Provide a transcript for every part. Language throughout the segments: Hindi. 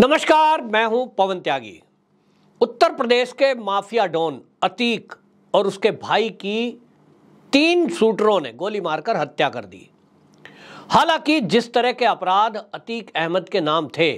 नमस्कार मैं हूं पवन त्यागी उत्तर प्रदेश के माफिया डॉन अतीक और उसके भाई की तीन शूटरों ने गोली मारकर हत्या कर दी हालांकि जिस तरह के अपराध अतीक अहमद के नाम थे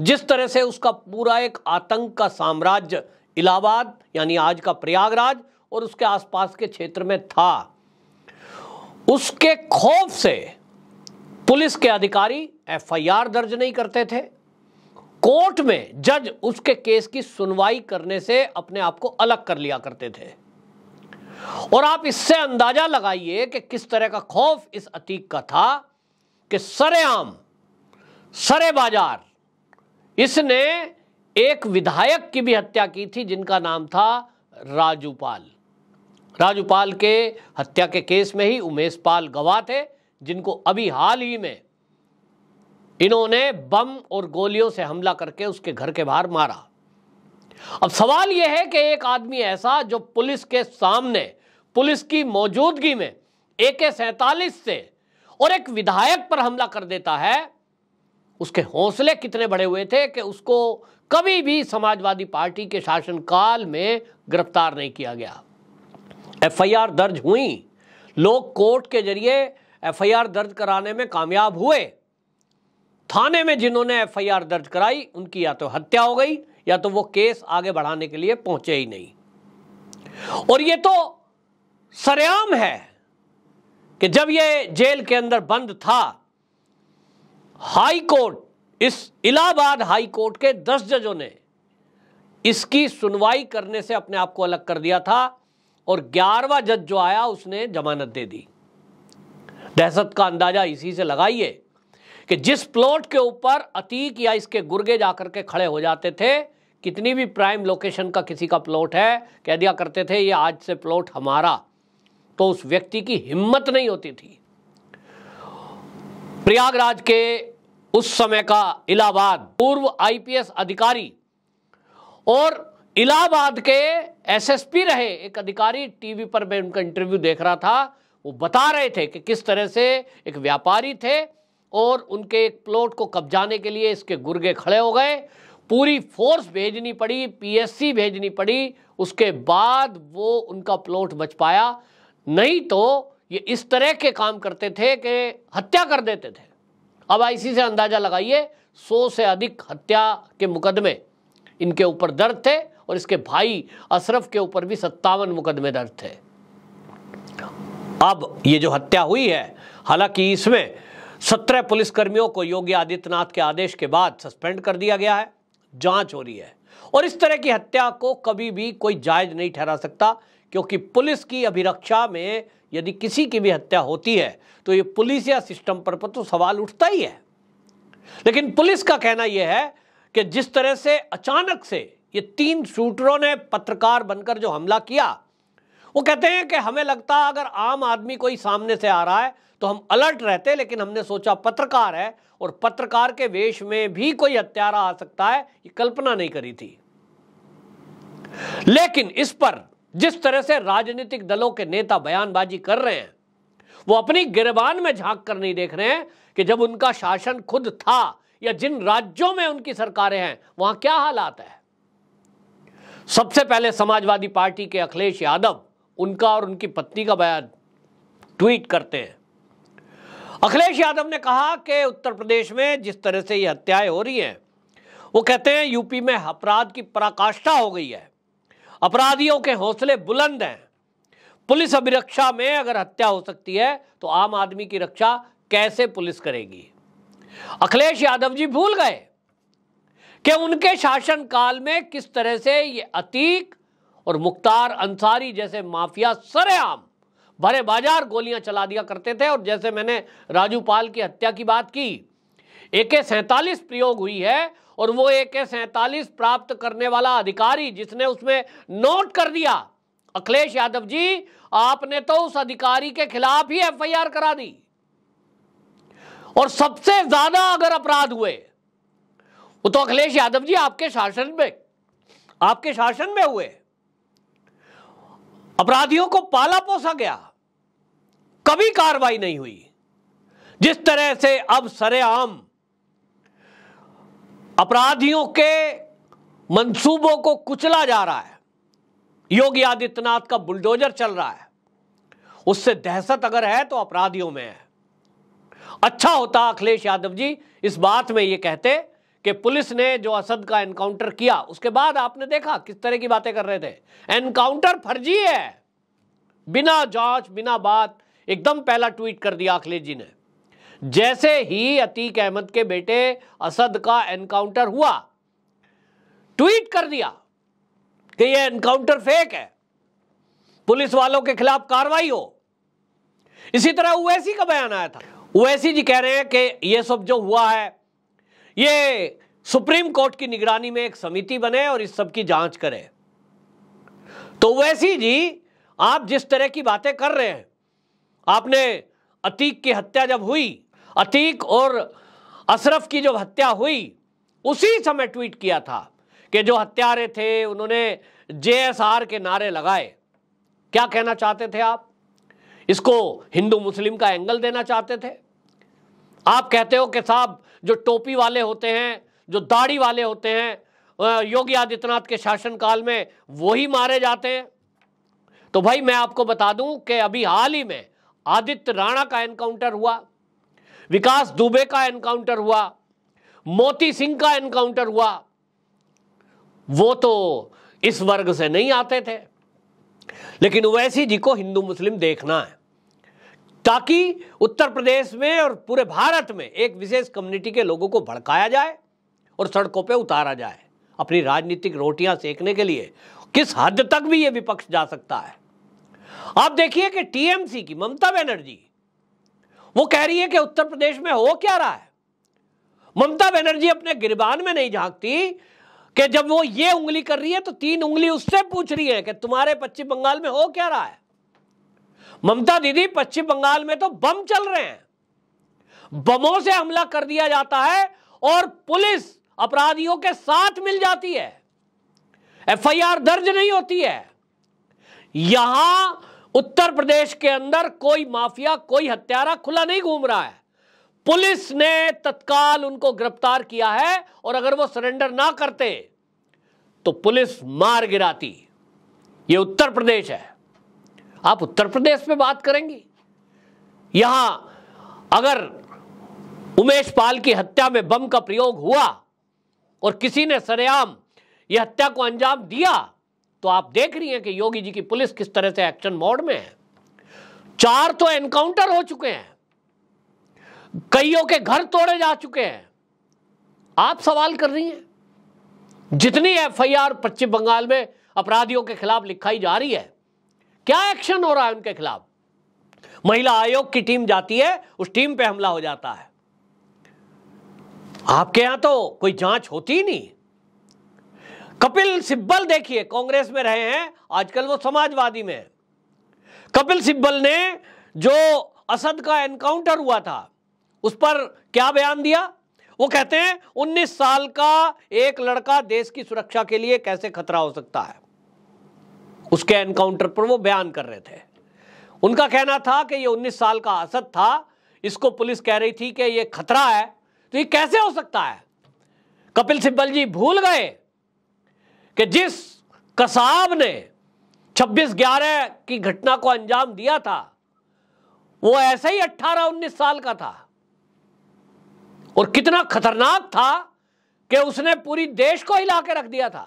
जिस तरह से उसका पूरा एक आतंक का साम्राज्य इलाहाबाद यानी आज का प्रयागराज और उसके आसपास के क्षेत्र में था उसके खौफ से पुलिस के अधिकारी एफआईआर दर्ज नहीं करते थे कोर्ट में जज उसके केस की सुनवाई करने से अपने आप को अलग कर लिया करते थे और आप इससे अंदाजा लगाइए कि किस तरह का खौफ इस अतीक का था कि सरेआम सरे बाजार इसने एक विधायक की भी हत्या की थी जिनका नाम था राजूपाल राजूपाल के हत्या के केस में ही उमेश पाल गवाह थे जिनको अभी हाल ही में इन्होंने बम और गोलियों से हमला करके उसके घर के बाहर मारा अब सवाल यह है कि एक आदमी ऐसा जो पुलिस के सामने पुलिस की मौजूदगी में ए के सैतालीस से और एक विधायक पर हमला कर देता है उसके हौसले कितने बड़े हुए थे कि उसको कभी भी समाजवादी पार्टी के शासनकाल में गिरफ्तार नहीं किया गया एफआईआर दर्ज हुई लोग कोर्ट के जरिए एफआईआर दर्ज कराने में कामयाब हुए थाने में जिन्होंने एफआईआर दर्ज कराई उनकी या तो हत्या हो गई या तो वो केस आगे बढ़ाने के लिए पहुंचे ही नहीं और ये तो सरेआम है कि जब ये जेल के अंदर बंद था हाई कोर्ट इस इलाहाबाद हाई कोर्ट के दस जजों ने इसकी सुनवाई करने से अपने आप को अलग कर दिया था और ग्यारहवा जज जो आया उसने जमानत दे दी दहशत का अंदाजा इसी से लगाइए कि जिस प्लॉट के ऊपर अतीक या इसके गुर्गे जाकर के खड़े हो जाते थे कितनी भी प्राइम लोकेशन का किसी का प्लॉट है कह दिया करते थे ये आज से प्लॉट हमारा तो उस व्यक्ति की हिम्मत नहीं होती थी प्रयागराज के उस समय का इलाहाबाद पूर्व आईपीएस अधिकारी और इलाहाबाद के एसएसपी रहे एक अधिकारी टीवी पर मैं उनका इंटरव्यू देख रहा था वो बता रहे थे कि किस तरह से एक व्यापारी थे और उनके एक प्लॉट को कब्जाने के लिए इसके गुर्गे खड़े हो गए पूरी फोर्स भेजनी पड़ी पीएससी भेजनी पड़ी उसके बाद वो उनका प्लॉट बच पाया नहीं तो ये इस तरह के काम करते थे कि हत्या कर देते थे अब इसी से अंदाज़ा लगाइए सौ से अधिक हत्या के मुकदमे इनके ऊपर दर्द थे और इसके भाई अशरफ के ऊपर भी सत्तावन मुकदमे दर्ज थे अब ये जो हत्या हुई है हालांकि इसमें सत्रह पुलिसकर्मियों को योगी आदित्यनाथ के आदेश के बाद सस्पेंड कर दिया गया है जांच हो रही है और इस तरह की हत्या को कभी भी कोई जायज नहीं ठहरा सकता क्योंकि पुलिस की अभिरक्षा में यदि किसी की भी हत्या होती है तो ये पुलिस या सिस्टम पर तो सवाल उठता ही है लेकिन पुलिस का कहना यह है कि जिस तरह से अचानक से ये तीन शूटरों ने पत्रकार बनकर जो हमला किया वो कहते हैं कि हमें लगता अगर आम आदमी कोई सामने से आ रहा है तो हम अलर्ट रहते लेकिन हमने सोचा पत्रकार है और पत्रकार के वेश में भी कोई हत्यारा आ सकता है ये कल्पना नहीं करी थी लेकिन इस पर जिस तरह से राजनीतिक दलों के नेता बयानबाजी कर रहे हैं वो अपनी गिरबान में झांक कर नहीं देख रहे हैं कि जब उनका शासन खुद था या जिन राज्यों में उनकी सरकारें हैं वहां क्या हालात है सबसे पहले समाजवादी पार्टी के अखिलेश यादव उनका और उनकी पत्नी का बयान ट्वीट करते हैं अखिलेश यादव ने कहा कि उत्तर प्रदेश में जिस तरह से ये हत्याएं हो रही हैं वो कहते हैं यूपी में अपराध की पराकाष्ठा हो गई है अपराधियों के हौसले बुलंद हैं पुलिस अभिरक्षा में अगर हत्या हो सकती है तो आम आदमी की रक्षा कैसे पुलिस करेगी अखिलेश यादव जी भूल गए कि उनके शासनकाल में किस तरह से ये अतीक और मुख्तार अंसारी जैसे माफिया सरेआम भरे बाजार गोलियां चला दिया करते थे और जैसे मैंने राजू पाल की हत्या की बात की ए के प्रयोग हुई है और वो ए के प्राप्त करने वाला अधिकारी जिसने उसमें नोट कर दिया अखिलेश यादव जी आपने तो उस अधिकारी के खिलाफ ही एफआईआर करा दी और सबसे ज्यादा अगर अपराध हुए वो तो अखिलेश यादव जी आपके शासन में आपके शासन में हुए अपराधियों को पाला पोसा गया कभी कार्रवाई नहीं हुई जिस तरह से अब सरेआम अपराधियों के मंसूबों को कुचला जा रहा है योगी आदित्यनाथ का बुलडोजर चल रहा है उससे दहशत अगर है तो अपराधियों में है अच्छा होता अखिलेश यादव जी इस बात में ये कहते कि पुलिस ने जो असद का एनकाउंटर किया उसके बाद आपने देखा किस तरह की बातें कर रहे थे एनकाउंटर फर्जी है बिना जांच बिना बात एकदम पहला ट्वीट कर दिया अखिलेश जी ने जैसे ही अतीक अहमद के बेटे असद का एनकाउंटर हुआ ट्वीट कर दिया कि यह एनकाउंटर फेक है पुलिस वालों के खिलाफ कार्रवाई हो इसी तरह ओवैसी का बयान आया था ओवैसी जी कह रहे हैं कि यह सब जो हुआ है ये सुप्रीम कोर्ट की निगरानी में एक समिति बने और इस सब की जांच करे तो वैसी जी आप जिस तरह की बातें कर रहे हैं आपने अतीक की हत्या जब हुई अतीक और अशरफ की जब हत्या हुई उसी समय ट्वीट किया था कि जो हत्यारे थे उन्होंने जेएसआर के नारे लगाए क्या कहना चाहते थे आप इसको हिंदू मुस्लिम का एंगल देना चाहते थे आप कहते हो कि साहब जो टोपी वाले होते हैं जो दाढ़ी वाले होते हैं योगी आदित्यनाथ के शासनकाल में वही मारे जाते हैं तो भाई मैं आपको बता दूं कि अभी हाल ही में आदित्य राणा का एनकाउंटर हुआ विकास दुबे का एनकाउंटर हुआ मोती सिंह का एनकाउंटर हुआ वो तो इस वर्ग से नहीं आते थे लेकिन वैसी जी को हिंदू मुस्लिम देखना है ताकि उत्तर प्रदेश में और पूरे भारत में एक विशेष कम्युनिटी के लोगों को भड़काया जाए और सड़कों पर उतारा जाए अपनी राजनीतिक रोटियां सेकने के लिए किस हद तक भी ये विपक्ष जा सकता है आप देखिए कि टीएमसी की ममता बनर्जी वो कह रही है कि उत्तर प्रदेश में हो क्या रहा है ममता बनर्जी अपने गिरबान में नहीं झांकती कि जब वो ये उंगली कर रही है तो तीन उंगली उससे पूछ रही है कि तुम्हारे पश्चिम बंगाल में हो क्या रहा है ममता दीदी पश्चिम बंगाल में तो बम चल रहे हैं बमों से हमला कर दिया जाता है और पुलिस अपराधियों के साथ मिल जाती है एफआईआर दर्ज नहीं होती है यहां उत्तर प्रदेश के अंदर कोई माफिया कोई हत्यारा खुला नहीं घूम रहा है पुलिस ने तत्काल उनको गिरफ्तार किया है और अगर वो सरेंडर ना करते तो पुलिस मार गिराती ये उत्तर प्रदेश है आप उत्तर प्रदेश में बात करेंगे यहां अगर उमेश पाल की हत्या में बम का प्रयोग हुआ और किसी ने सरेआम यह हत्या को अंजाम दिया तो आप देख रही हैं कि योगी जी की पुलिस किस तरह से एक्शन मोड में है चार तो एनकाउंटर हो चुके हैं कईयों के घर तोड़े जा चुके हैं आप सवाल कर रही हैं जितनी एफआईआर पश्चिम बंगाल में अपराधियों के खिलाफ लिखाई जा रही है क्या एक्शन हो रहा है उनके खिलाफ महिला आयोग की टीम जाती है उस टीम पे हमला हो जाता है आपके यहां तो कोई जांच होती ही नहीं कपिल सिब्बल देखिए कांग्रेस में रहे हैं आजकल वो समाजवादी में है कपिल सिब्बल ने जो असद का एनकाउंटर हुआ था उस पर क्या बयान दिया वो कहते हैं 19 साल का एक लड़का देश की सुरक्षा के लिए कैसे खतरा हो सकता है उसके एनकाउंटर पर वो बयान कर रहे थे उनका कहना था कि ये 19 साल का असद था इसको पुलिस कह रही थी कि ये खतरा है तो ये कैसे हो सकता है कपिल सिब्बल जी भूल गए कि जिस कसाब ने 26 ग्यारह की घटना को अंजाम दिया था वो ऐसे ही 18-19 साल का था और कितना खतरनाक था कि उसने पूरी देश को हिला के रख दिया था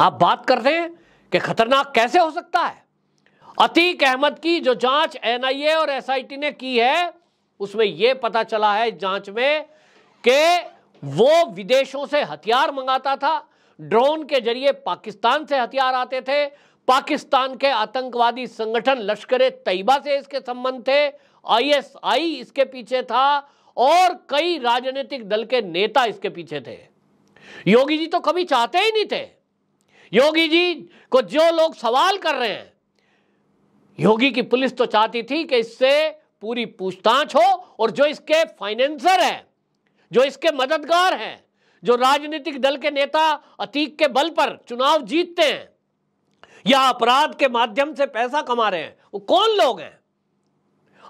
आप बात कर रहे हैं कि खतरनाक कैसे हो सकता है अतीक अहमद की जो जांच एनआईए और एसआईटी ने की है उसमें यह पता चला है जांच में कि वो विदेशों से हथियार मंगाता था ड्रोन के जरिए पाकिस्तान से हथियार आते थे पाकिस्तान के आतंकवादी संगठन लश्कर तैयबा से इसके संबंध थे आईएसआई इसके पीछे था और कई राजनीतिक दल के नेता इसके पीछे थे योगी जी तो कभी चाहते ही नहीं थे योगी जी को जो लोग सवाल कर रहे हैं योगी की पुलिस तो चाहती थी कि इससे पूरी पूछताछ हो और जो इसके फाइनेंसर है जो इसके मददगार हैं जो राजनीतिक दल के नेता अतीक के बल पर चुनाव जीतते हैं या अपराध के माध्यम से पैसा कमा रहे हैं वो कौन लोग हैं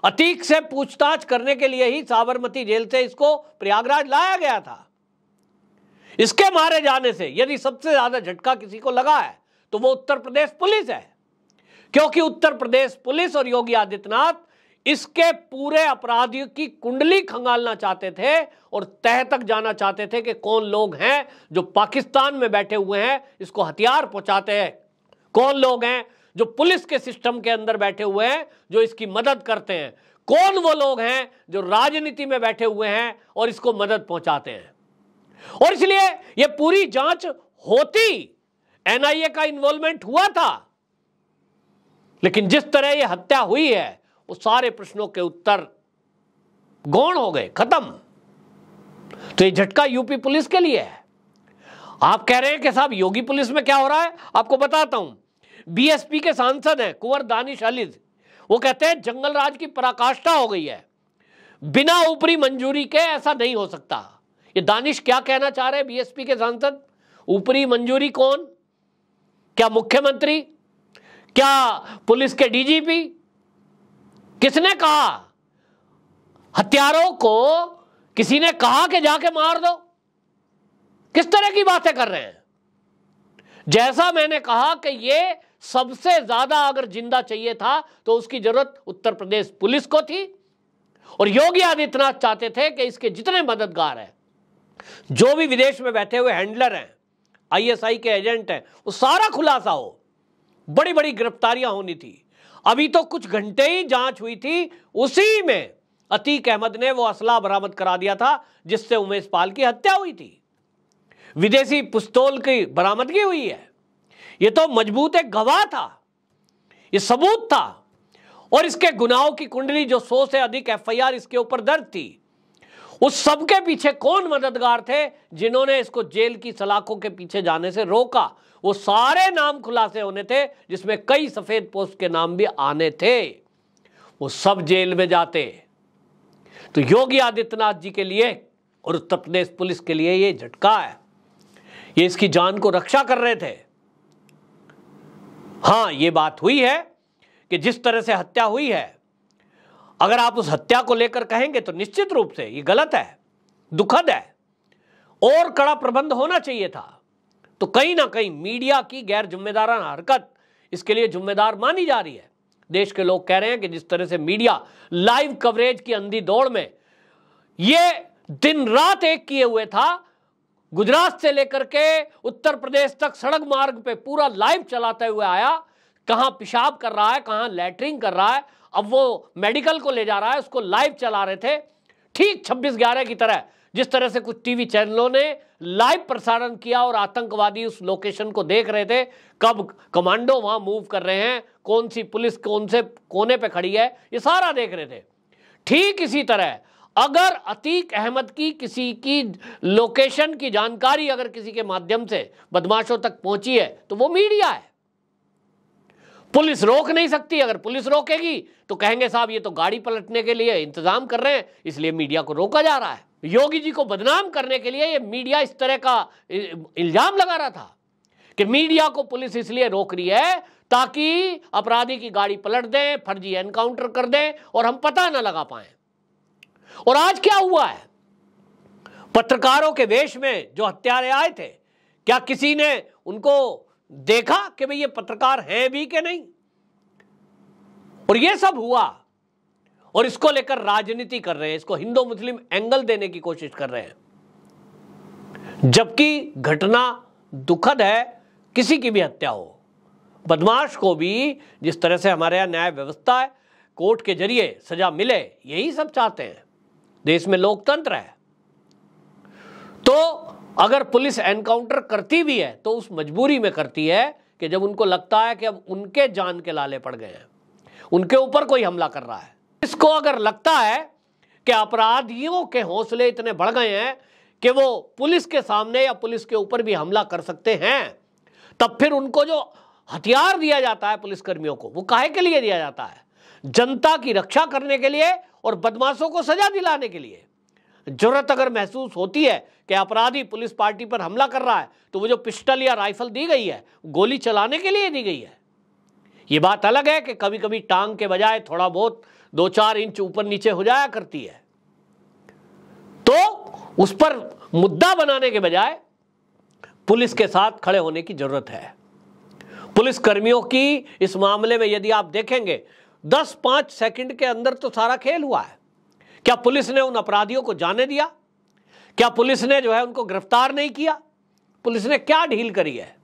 अतीक से पूछताछ करने के लिए ही साबरमती जेल से इसको प्रयागराज लाया गया था इसके मारे जाने से यदि सबसे ज्यादा झटका किसी को लगा है तो वो उत्तर प्रदेश पुलिस है क्योंकि उत्तर प्रदेश पुलिस और योगी आदित्यनाथ इसके पूरे अपराधियों की कुंडली खंगालना चाहते थे और तह तक जाना चाहते थे कि कौन लोग हैं जो पाकिस्तान में बैठे हुए हैं इसको हथियार पहुंचाते हैं कौन लोग हैं जो पुलिस के सिस्टम के अंदर बैठे हुए हैं जो इसकी मदद करते हैं कौन वो लोग हैं जो राजनीति में बैठे हुए हैं और इसको मदद पहुंचाते हैं और इसलिए यह पूरी जांच होती एनआईए का इन्वॉल्वमेंट हुआ था लेकिन जिस तरह यह हत्या हुई है वो सारे प्रश्नों के उत्तर गौण हो गए खत्म तो ये झटका यूपी पुलिस के लिए है आप कह रहे हैं कि साहब योगी पुलिस में क्या हो रहा है आपको बताता हूं बीएसपी के सांसद हैं कुंवर दानिश अलिद वो कहते हैं जंगल राज की पराकाष्ठा हो गई है बिना ऊपरी मंजूरी के ऐसा नहीं हो सकता ये दानिश क्या कहना चाह रहे हैं बीएसपी के सांसद ऊपरी मंजूरी कौन क्या मुख्यमंत्री क्या पुलिस के डीजीपी किसने कहा हथियारों को किसी ने कहा कि जाके मार दो किस तरह की बातें कर रहे हैं जैसा मैंने कहा कि ये सबसे ज्यादा अगर जिंदा चाहिए था तो उसकी जरूरत उत्तर प्रदेश पुलिस को थी और योगी आदित्यनाथ चाहते थे कि इसके जितने मददगार हैं जो भी विदेश में बैठे हुए हैंडलर हैं आईएसआई के एजेंट हैं वो सारा खुलासा हो बड़ी बड़ी गिरफ्तारियां होनी थी अभी तो कुछ घंटे ही जांच हुई थी उसी में अतीक अहमद ने वो असला बरामद करा दिया था जिससे उमेश पाल की हत्या हुई थी विदेशी पिस्तौल की बरामदगी हुई है ये तो मजबूत एक गवाह था ये सबूत था और इसके गुनाहों की कुंडली जो सौ से अधिक एफआईआर इसके ऊपर दर्ज थी उस सबके पीछे कौन मददगार थे जिन्होंने इसको जेल की सलाखों के पीछे जाने से रोका वो सारे नाम खुलासे होने थे जिसमें कई सफेद पोस्ट के नाम भी आने थे वो सब जेल में जाते तो योगी आदित्यनाथ जी के लिए और उत्तर प्रदेश पुलिस के लिए ये झटका है ये इसकी जान को रक्षा कर रहे थे हाँ ये बात हुई है कि जिस तरह से हत्या हुई है अगर आप उस हत्या को लेकर कहेंगे तो निश्चित रूप से ये गलत है दुखद है और कड़ा प्रबंध होना चाहिए था तो कहीं ना कहीं मीडिया की गैर जिम्मेदार हरकत इसके लिए जिम्मेदार मानी जा रही है देश के लोग कह रहे हैं कि जिस तरह से मीडिया लाइव कवरेज की अंधी दौड़ में ये दिन रात एक किए हुए था गुजरात से लेकर के उत्तर प्रदेश तक सड़क मार्ग पे पूरा लाइव चलाते हुए आया कहां पेशाब कर रहा है कहां लेटरिंग कर रहा है अब वो मेडिकल को ले जा रहा है उसको लाइव चला रहे थे ठीक छब्बीस ग्यारह की तरह जिस तरह से कुछ टीवी चैनलों ने लाइव प्रसारण किया और आतंकवादी उस लोकेशन को देख रहे थे कब कमांडो वहां मूव कर रहे हैं कौन सी पुलिस कौन से कोने पे खड़ी है ये सारा देख रहे थे ठीक इसी तरह अगर अतीक अहमद की किसी की लोकेशन की जानकारी अगर किसी के माध्यम से बदमाशों तक पहुंची है तो वो मीडिया है पुलिस रोक नहीं सकती अगर पुलिस रोकेगी तो कहेंगे साहब ये तो गाड़ी पलटने के लिए इंतजाम कर रहे हैं इसलिए मीडिया को रोका जा रहा है योगी जी को बदनाम करने के लिए ये मीडिया इस तरह का इल्जाम लगा रहा था कि मीडिया को पुलिस इसलिए रोक रही है ताकि अपराधी की गाड़ी पलट दें फर्जी एनकाउंटर कर दें और हम पता ना लगा पाए और आज क्या हुआ है पत्रकारों के वेश में जो हत्यारे आए थे क्या किसी ने उनको देखा कि भाई ये पत्रकार है भी कि नहीं और ये सब हुआ और इसको लेकर राजनीति कर रहे हैं इसको हिंदू मुस्लिम एंगल देने की कोशिश कर रहे हैं जबकि घटना दुखद है किसी की भी हत्या हो बदमाश को भी जिस तरह से हमारे यहां न्याय व्यवस्था है कोर्ट के जरिए सजा मिले यही सब चाहते हैं देश में लोकतंत्र है तो अगर पुलिस एनकाउंटर करती भी है तो उस मजबूरी में करती है कि जब उनको लगता है कि अब उनके जान के लाले पड़ गए हैं उनके ऊपर कोई हमला कर रहा है इसको अगर लगता है कि अपराधियों के हौसले इतने बढ़ गए हैं कि वो पुलिस के सामने या पुलिस के ऊपर भी हमला कर सकते हैं तब फिर उनको जो हथियार दिया जाता है पुलिसकर्मियों को वो काहे के लिए दिया जाता है जनता की रक्षा करने के लिए और बदमाशों को सजा दिलाने के लिए जरूरत अगर महसूस होती है कि अपराधी पुलिस पार्टी पर हमला कर रहा है तो वो जो पिस्टल या राइफल दी गई है गोली चलाने के लिए दी गई है ये बात अलग है कि कभी कभी टांग के बजाय थोड़ा बहुत दो चार इंच ऊपर नीचे हो जाया करती है तो उस पर मुद्दा बनाने के बजाय पुलिस के साथ खड़े होने की जरूरत है पुलिस कर्मियों की इस मामले में यदि आप देखेंगे दस पांच सेकंड के अंदर तो सारा खेल हुआ है क्या पुलिस ने उन अपराधियों को जाने दिया क्या पुलिस ने जो है उनको गिरफ्तार नहीं किया पुलिस ने क्या ढील करी है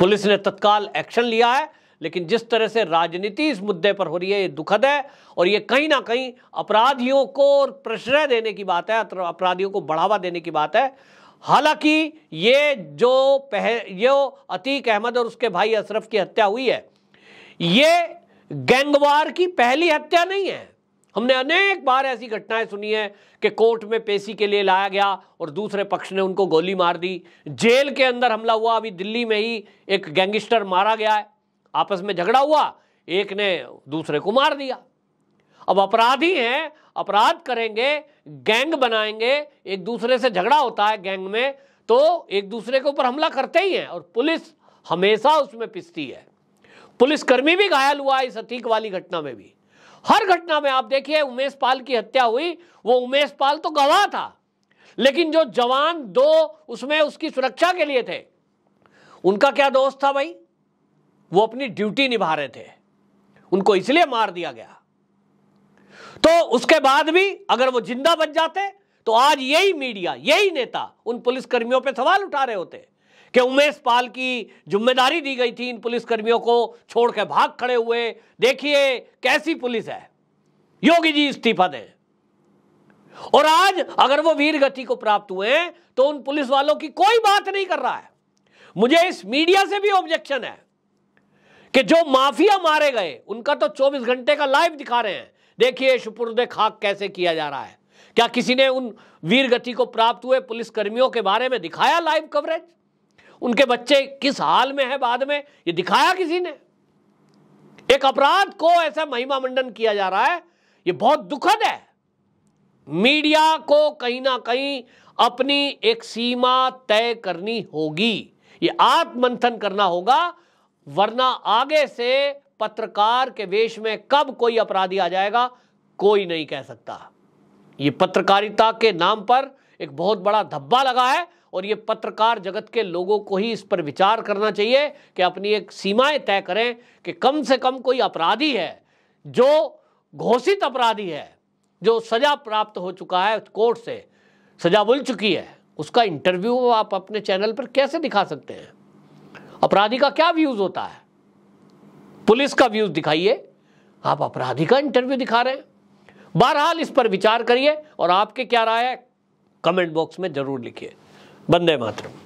पुलिस ने तत्काल एक्शन लिया है लेकिन जिस तरह से राजनीति इस मुद्दे पर हो रही है ये दुखद है और ये कहीं ना कहीं अपराधियों को प्रश्रय देने की बात है अपराधियों को बढ़ावा देने की बात है हालांकि ये जो पह ये अतीक अहमद और उसके भाई अशरफ की हत्या हुई है ये गैंगवार की पहली हत्या नहीं है हमने अनेक बार ऐसी घटनाएं सुनी है कि कोर्ट में पेशी के लिए लाया गया और दूसरे पक्ष ने उनको गोली मार दी जेल के अंदर हमला हुआ अभी दिल्ली में ही एक गैंगस्टर मारा गया है आपस में झगड़ा हुआ एक ने दूसरे को मार दिया अब अपराधी हैं अपराध करेंगे गैंग बनाएंगे एक दूसरे से झगड़ा होता है गैंग में तो एक दूसरे के ऊपर हमला करते ही हैं और पुलिस हमेशा उसमें पिसती है पुलिसकर्मी भी घायल हुआ इस अतीक वाली घटना में भी हर घटना में आप देखिए उमेश पाल की हत्या हुई वो उमेश पाल तो गवाह था लेकिन जो जवान दो उसमें उसकी सुरक्षा के लिए थे उनका क्या दोस्त था भाई वो अपनी ड्यूटी निभा रहे थे उनको इसलिए मार दिया गया तो उसके बाद भी अगर वो जिंदा बच जाते तो आज यही मीडिया यही नेता उन पुलिसकर्मियों पर सवाल उठा रहे होते कि उमेश पाल की जिम्मेदारी दी गई थी इन पुलिसकर्मियों को छोड़ के भाग खड़े हुए देखिए कैसी पुलिस है योगी जी इस्तीफा दें और आज अगर वो वीर गति को प्राप्त हुए तो उन पुलिस वालों की कोई बात नहीं कर रहा है मुझे इस मीडिया से भी ऑब्जेक्शन है कि जो माफिया मारे गए उनका तो 24 घंटे का लाइव दिखा रहे हैं देखिए सुपुरदे खाक कैसे किया जा रहा है क्या किसी ने उन वीर गति को प्राप्त हुए पुलिसकर्मियों के बारे में दिखाया लाइव कवरेज उनके बच्चे किस हाल में है बाद में ये दिखाया किसी ने एक अपराध को ऐसा महिमा मंडन किया जा रहा है ये बहुत दुखद है मीडिया को कहीं ना कहीं अपनी एक सीमा तय करनी होगी ये आत्मंथन करना होगा वरना आगे से पत्रकार के वेश में कब कोई अपराधी आ जाएगा कोई नहीं कह सकता ये पत्रकारिता के नाम पर एक बहुत बड़ा धब्बा लगा है और ये पत्रकार जगत के लोगों को ही इस पर विचार करना चाहिए कि अपनी एक सीमाएं तय करें कि कम से कम कोई अपराधी है जो घोषित अपराधी है जो सजा प्राप्त हो चुका है कोर्ट से सजा बुल चुकी है उसका इंटरव्यू आप अपने चैनल पर कैसे दिखा सकते हैं अपराधी का क्या व्यूज होता है पुलिस का व्यूज दिखाइए आप अपराधी का इंटरव्यू दिखा रहे हैं बहरहाल इस पर विचार करिए और आपके क्या राय है कमेंट बॉक्स में जरूर लिखिए वंदे मातरम